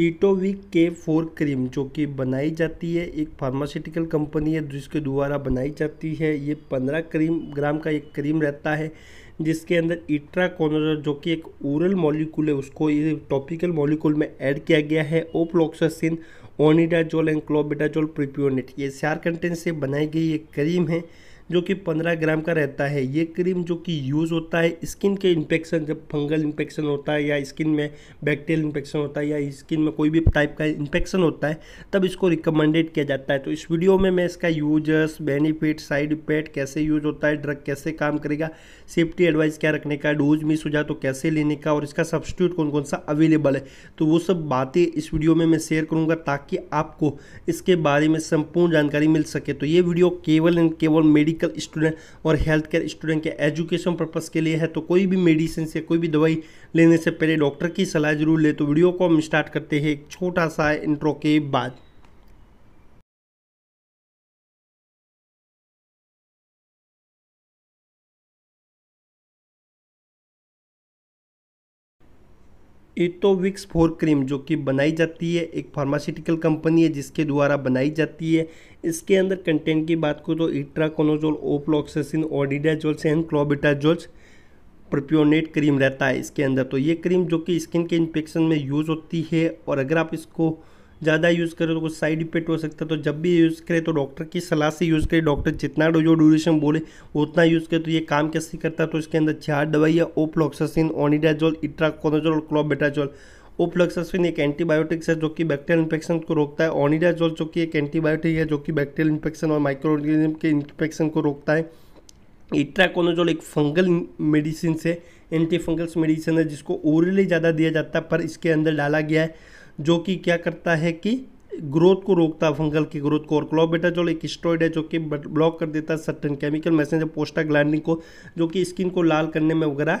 ईटोविक के four cream जो कि बनाई जाती है एक फार्मास्यूटिकल कंपनी है जिसके द्वारा बनाई जाती है ये पंद्रह क्रीम ग्राम का एक क्रीम रहता है जिसके अंदर इट्राकोनोज जो कि एक ओरल मॉलिक्यूल है उसको ये टॉपिकल मॉलिक्यूल में ऐड किया गया है ओप्लोक्सासिन ओनिडाजोल एंड क्लोबिडाजोल प्रिप्योनेट ये चार कंटेंट से बनाई गई एक क्रीम है जो कि 15 ग्राम का रहता है ये क्रीम जो कि यूज़ होता है स्किन के इन्फेक्शन जब फंगल इन्फेक्शन होता है या स्किन में बैक्टीरियल इन्फेक्शन होता है या स्किन में कोई भी टाइप का इन्फेक्शन होता है तब इसको रिकमेंडेड किया जाता है तो इस वीडियो में मैं इसका यूजर्स बेनिफिट साइड इफेक्ट कैसे यूज होता है ड्रग कैसे काम करेगा सेफ्टी एडवाइस क्या रखने का डोज मिस हो जाए तो कैसे लेने का और इसका सब्सिट्यूट कौन कौन सा अवेलेबल है तो वो सब बातें इस वीडियो में मैं शेयर करूँगा ताकि आपको इसके बारे में संपूर्ण जानकारी मिल सके तो ये वीडियो केवल एंड केवल मेडिकल मेडिकल स्टूडेंट और हेल्थ केयर स्टूडेंट के एजुकेशन पर्पज़ के लिए है तो कोई भी मेडिसिन से कोई भी दवाई लेने से पहले डॉक्टर की सलाह ज़रूर ले तो वीडियो को हम स्टार्ट करते हैं एक छोटा सा इंट्रो के बाद इटोविक्स फोर क्रीम जो कि बनाई जाती है एक फार्मास्यूटिकल कंपनी है जिसके द्वारा बनाई जाती है इसके अंदर कंटेंट की बात करूँ तो इट्राकोनोजोल ओप्लोक्सेसिन ओडिडाजोल्स एंड क्लोबिटाजोल्स प्रोप्योनेट क्रीम रहता है इसके अंदर तो ये क्रीम जो कि स्किन के इन्फेक्शन में यूज़ होती है और अगर आप इसको ज़्यादा यूज़ करें तो कुछ साइड इफेक्ट हो सकता है तो जब भी यूज़ करें तो डॉक्टर की सलाह से यूज़ करें डॉक्टर जितना जो ड्यूरेशन बोले उतना यूज़ करें तो ये काम कैसे करता है तो इसके अंदर चार दवाइयाँ ओप्लोक्सासिन ओनिडाजोल इट्राकोनाजोल और क्लोबेटाजोल ओप्लोक्सासिन एक एंटीबायोटिक्स है जो कि बैक्टीरियल इन्फेक्शन को रोकता है ओनिडाजोल जो कि एक एंटीबायोटिक है जो कि बैक्टीरियल इन्फेक्शन और माइक्रो ऑर्गेनिज्म के इन्फेक्शन को रोकता है इट्राकोनोजोल एक फंगल मेडिसिन से एंटी फंगल्स मेडिसिन है जिसको ओरली ज़्यादा दिया जाता है पर इसके अंदर डाला गया है जो कि क्या करता है कि ग्रोथ को रोकता है फंगल की ग्रोथ को और क्लोबेटाजोल एक स्टोइड है जो कि ब्लॉक कर देता है certain chemical messenger prostaglandin को जो कि स्किन को लाल करने में वगैरह